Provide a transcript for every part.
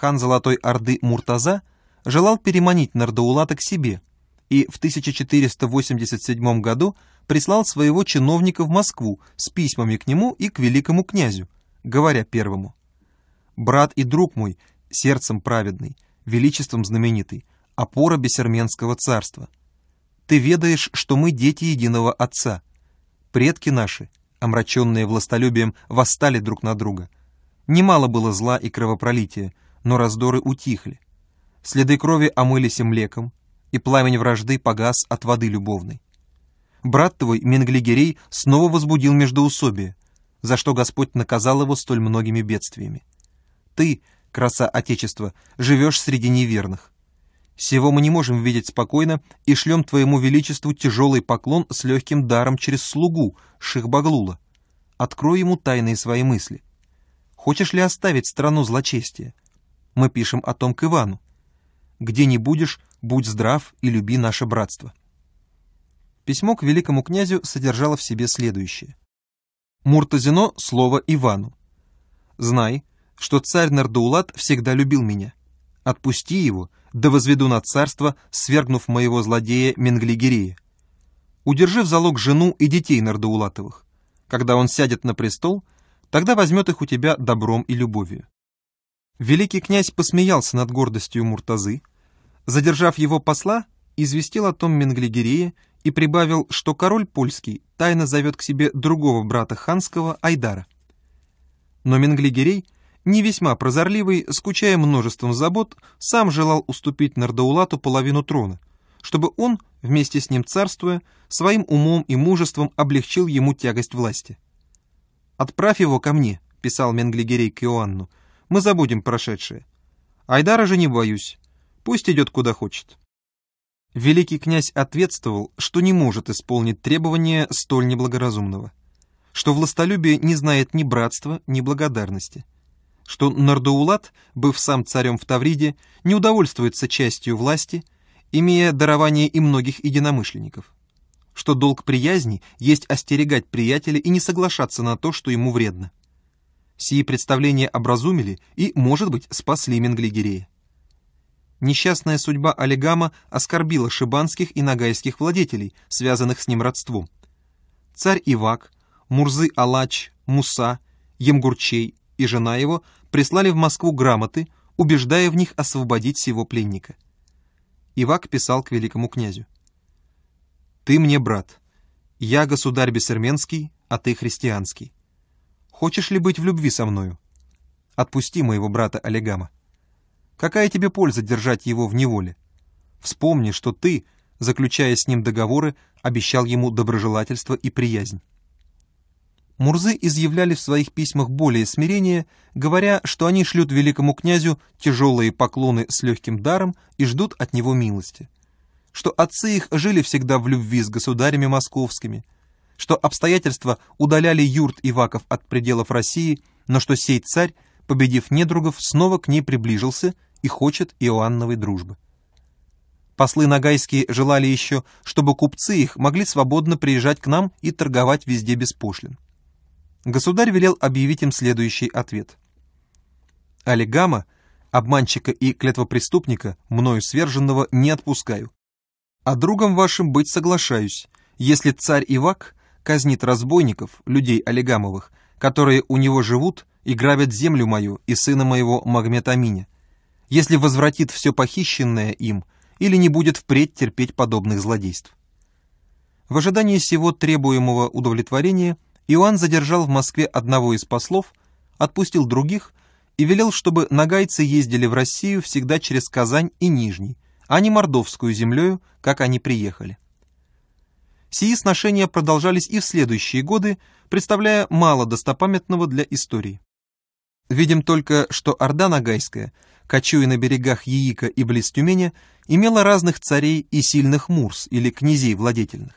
хан Золотой Орды Муртаза желал переманить Нардаулата к себе и в 1487 году прислал своего чиновника в Москву с письмами к нему и к великому князю, говоря первому «Брат и друг мой, сердцем праведный, величеством знаменитый, опора Бессерменского царства. Ты ведаешь, что мы дети единого отца. Предки наши, омраченные властолюбием, восстали друг на друга. Немало было зла и кровопролития, но раздоры утихли. Следы крови омылись им млеком, и пламень вражды погас от воды любовной. Брат твой, Менглигерей, снова возбудил междоусобие, за что Господь наказал его столь многими бедствиями. Ты, краса Отечества, живешь среди неверных. Сего мы не можем видеть спокойно и шлем твоему величеству тяжелый поклон с легким даром через слугу Шихбаглула. Открой ему тайные свои мысли. Хочешь ли оставить страну злочестия? мы пишем о том к Ивану. «Где не будешь, будь здрав и люби наше братство». Письмо к великому князю содержало в себе следующее. Муртазино слово Ивану. «Знай, что царь Нардаулат всегда любил меня. Отпусти его, да возведу на царство, свергнув моего злодея Менглигерия. Удержи в залог жену и детей Нардаулатовых, Когда он сядет на престол, тогда возьмет их у тебя добром и любовью. Великий князь посмеялся над гордостью Муртазы, задержав его посла, известил о том Менглигерея и прибавил, что король польский тайно зовет к себе другого брата ханского Айдара. Но Менглигерей, не весьма прозорливый, скучая множеством забот, сам желал уступить Нардаулату половину трона, чтобы он, вместе с ним царствуя, своим умом и мужеством облегчил ему тягость власти. «Отправь его ко мне», — писал Менглигерей к Иоанну, мы забудем прошедшее. Айдара же не боюсь. Пусть идет куда хочет». Великий князь ответствовал, что не может исполнить требования столь неблагоразумного, что властолюбие не знает ни братства, ни благодарности, что Нардоулат, быв сам царем в Тавриде, не удовольствуется частью власти, имея дарование и многих единомышленников, что долг приязни есть остерегать приятеля и не соглашаться на то, что ему вредно. Сие представления образумили и, может быть, спасли Менглигерея. Несчастная судьба Олегама оскорбила шибанских и нагайских владетелей, связанных с ним родством. Царь Ивак, Мурзы Алач, Муса, Емгурчей и жена его прислали в Москву грамоты, убеждая в них освободить сего пленника. Ивак писал к великому князю. «Ты мне брат, я государь Бессерменский, а ты христианский. Хочешь ли быть в любви со мною? Отпусти моего брата Олегама. Какая тебе польза держать его в неволе? Вспомни, что ты, заключая с ним договоры, обещал ему доброжелательство и приязнь. Мурзы изъявляли в своих письмах более смирение, говоря, что они шлют великому князю тяжелые поклоны с легким даром и ждут от него милости, что отцы их жили всегда в любви с государями московскими – что обстоятельства удаляли юрт Иваков от пределов России, но что сей царь, победив недругов, снова к ней приближился и хочет Иоанновой дружбы. Послы Ногайские желали еще, чтобы купцы их могли свободно приезжать к нам и торговать везде без пошлин. Государь велел объявить им следующий ответ. Олегама, обманщика и клетвопреступника, мною сверженного, не отпускаю. А другом вашим быть соглашаюсь, если царь Ивак казнит разбойников, людей Олегамовых, которые у него живут и грабят землю мою и сына моего Магметаминя, если возвратит все похищенное им или не будет впредь терпеть подобных злодейств. В ожидании всего требуемого удовлетворения Иоанн задержал в Москве одного из послов, отпустил других и велел, чтобы нагайцы ездили в Россию всегда через Казань и Нижний, а не мордовскую землею, как они приехали. Сии сношения продолжались и в следующие годы, представляя мало достопамятного для истории. Видим только, что Орда Ногайская, кочуя на берегах Яика и близ Тюмени, имела разных царей и сильных мурс или князей владетельных.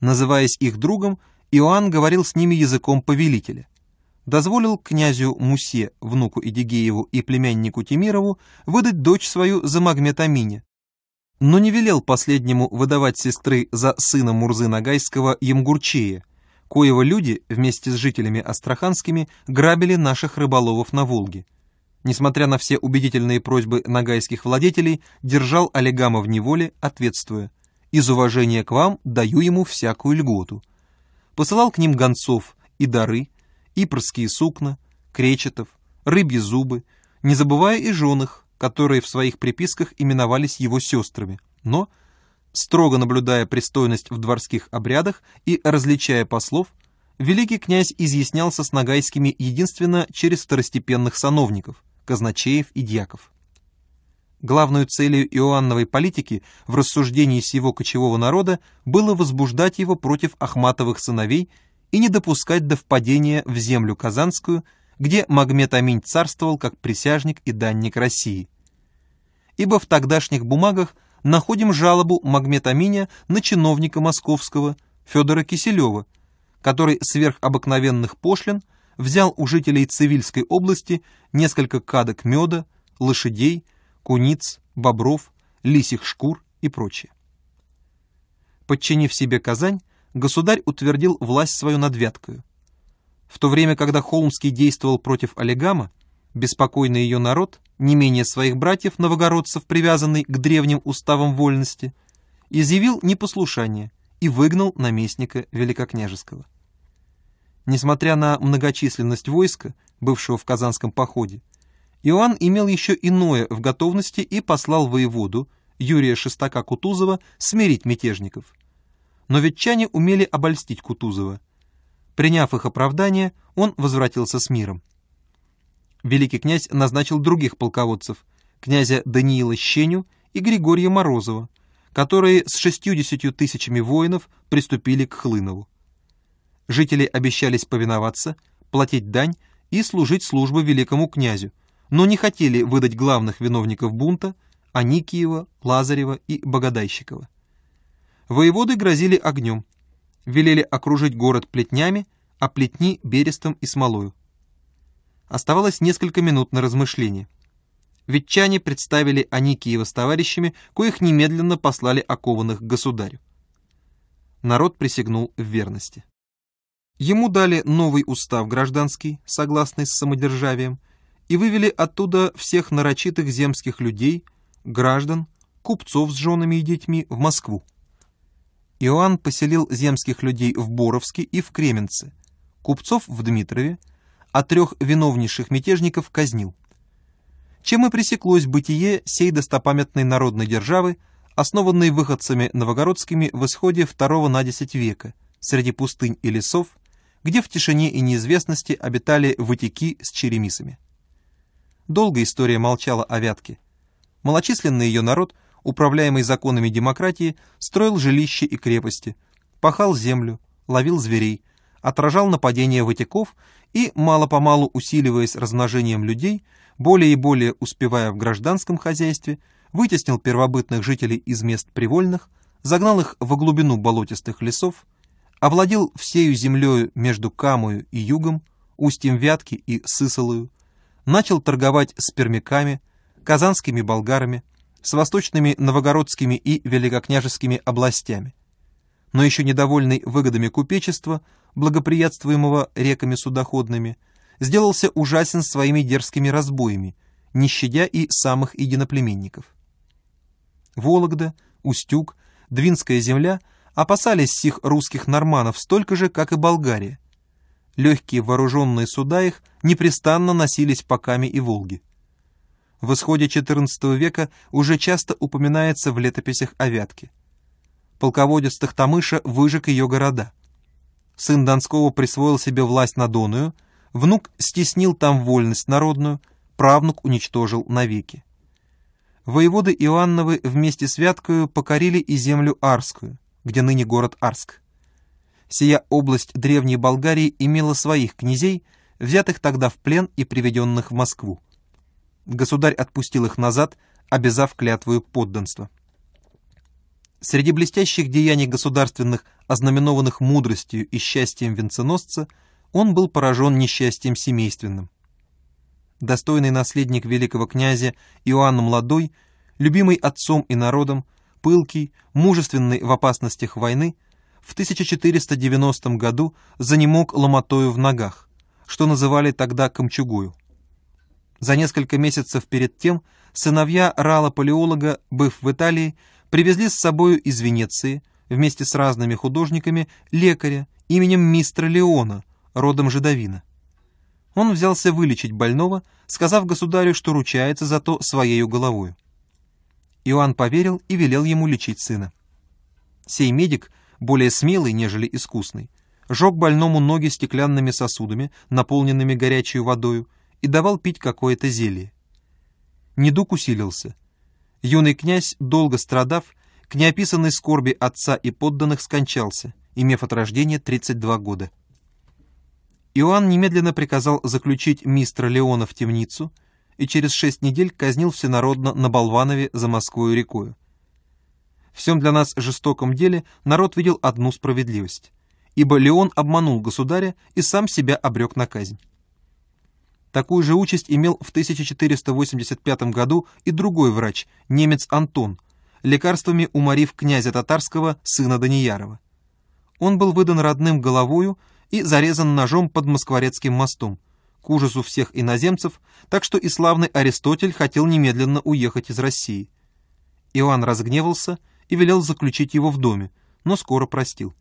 Называясь их другом, Иоанн говорил с ними языком повелителя. Дозволил князю Мусе, внуку Идигееву и племяннику Тимирову, выдать дочь свою за Магметамине, но не велел последнему выдавать сестры за сына Мурзы Нагайского Емгурчея, коего люди вместе с жителями астраханскими грабили наших рыболовов на Волге. Несмотря на все убедительные просьбы Нагайских владетелей, держал Олегама в неволе, ответствуя «Из уважения к вам даю ему всякую льготу». Посылал к ним гонцов и дары, и прские сукна, кречетов, рыбьи зубы, не забывая и жен их, которые в своих приписках именовались его сестрами, но, строго наблюдая пристойность в дворских обрядах и различая послов, великий князь изъяснялся с нагайскими единственно через второстепенных сановников, казначеев и дьяков. Главную целью Иоанновой политики в рассуждении сего кочевого народа было возбуждать его против Ахматовых сыновей и не допускать до впадения в землю Казанскую – где Магмед Аминь царствовал как присяжник и данник России. Ибо в тогдашних бумагах находим жалобу Магмед Аминя на чиновника московского Федора Киселева, который сверх обыкновенных пошлин взял у жителей Цивильской области несколько кадок меда, лошадей, куниц, бобров, лисих шкур и прочее. Подчинив себе Казань, государь утвердил власть свою над Вяткою – в то время, когда Холмский действовал против Олегама, беспокойный ее народ, не менее своих братьев-новогородцев, привязанный к древним уставам вольности, изъявил непослушание и выгнал наместника Великокняжеского. Несмотря на многочисленность войска, бывшего в Казанском походе, Иоанн имел еще иное в готовности и послал воеводу Юрия Шестака-Кутузова смирить мятежников. Но ветчане умели обольстить Кутузова, Приняв их оправдание, он возвратился с миром. Великий князь назначил других полководцев, князя Даниила Щеню и Григория Морозова, которые с шестьюдесятью тысячами воинов приступили к Хлынову. Жители обещались повиноваться, платить дань и служить службу великому князю, но не хотели выдать главных виновников бунта Аникиева, Лазарева и Богодайщикова. Воеводы грозили огнем, велели окружить город плетнями, а плетни — берестом и смолою. Оставалось несколько минут на размышление. Ветчане представили они Аникиева с товарищами, коих немедленно послали окованных к государю. Народ присягнул в верности. Ему дали новый устав гражданский, согласный с самодержавием, и вывели оттуда всех нарочитых земских людей, граждан, купцов с женами и детьми в Москву. Иоанн поселил земских людей в Боровске и в Кременце, купцов в Дмитрове, а трех виновнейших мятежников казнил. Чем и пресеклось бытие сей достопамятной народной державы, основанной выходцами новогородскими в исходе второго на десять века, среди пустынь и лесов, где в тишине и неизвестности обитали вытеки с черемисами. Долго история молчала о Вятке. Малочисленный ее народ – управляемый законами демократии, строил жилища и крепости, пахал землю, ловил зверей, отражал нападения ватиков и, мало-помалу усиливаясь размножением людей, более и более успевая в гражданском хозяйстве, вытеснил первобытных жителей из мест привольных, загнал их во глубину болотистых лесов, овладел всею землею между Камою и Югом, устьем Вятки и Сысолою, начал торговать с пермяками, казанскими болгарами, с восточными новогородскими и великокняжескими областями, но еще недовольный выгодами купечества, благоприятствуемого реками судоходными, сделался ужасен своими дерзкими разбоями, не щадя и самых единоплеменников. Вологда, Устюг, Двинская земля опасались сих русских норманов столько же, как и Болгария. Легкие вооруженные суда их непрестанно носились по Каме и Волге в исходе XIV века уже часто упоминается в летописях о Вятке. Полководец Тахтамыша выжег ее города. Сын Донского присвоил себе власть на Доную, внук стеснил там вольность народную, правнук уничтожил навеки. Воеводы Иоанновы вместе с Вяткою покорили и землю Арскую, где ныне город Арск. Сия область древней Болгарии имела своих князей, взятых тогда в плен и приведенных в Москву. Государь отпустил их назад, обязав клятвою подданство. Среди блестящих деяний государственных, ознаменованных мудростью и счастьем венценосца, он был поражен несчастьем семейственным. Достойный наследник великого князя Иоанн Младой, любимый отцом и народом, пылкий, мужественный в опасностях войны, в 1490 году занемог ломотою в ногах, что называли тогда камчугую. За несколько месяцев перед тем сыновья Рала-палеолога, быв в Италии, привезли с собою из Венеции вместе с разными художниками лекаря именем мистера Леона, родом Жидовина. Он взялся вылечить больного, сказав государю, что ручается за то своею головою. Иоанн поверил и велел ему лечить сына. Сей медик, более смелый, нежели искусный, жег больному ноги стеклянными сосудами, наполненными горячей водою, и давал пить какое-то зелье. Недуг усилился. Юный князь, долго страдав, к неописанной скорби отца и подданных скончался, имев от рождения 32 года. Иоанн немедленно приказал заключить мистра Леона в темницу и через шесть недель казнил всенародно на Болванове за Москвою рекою. В всем для нас жестоком деле народ видел одну справедливость, ибо Леон обманул государя и сам себя обрек на казнь. Такую же участь имел в 1485 году и другой врач, немец Антон, лекарствами уморив князя татарского, сына Даниярова. Он был выдан родным головою и зарезан ножом под Москворецким мостом, к ужасу всех иноземцев, так что и славный Аристотель хотел немедленно уехать из России. Иоанн разгневался и велел заключить его в доме, но скоро простил.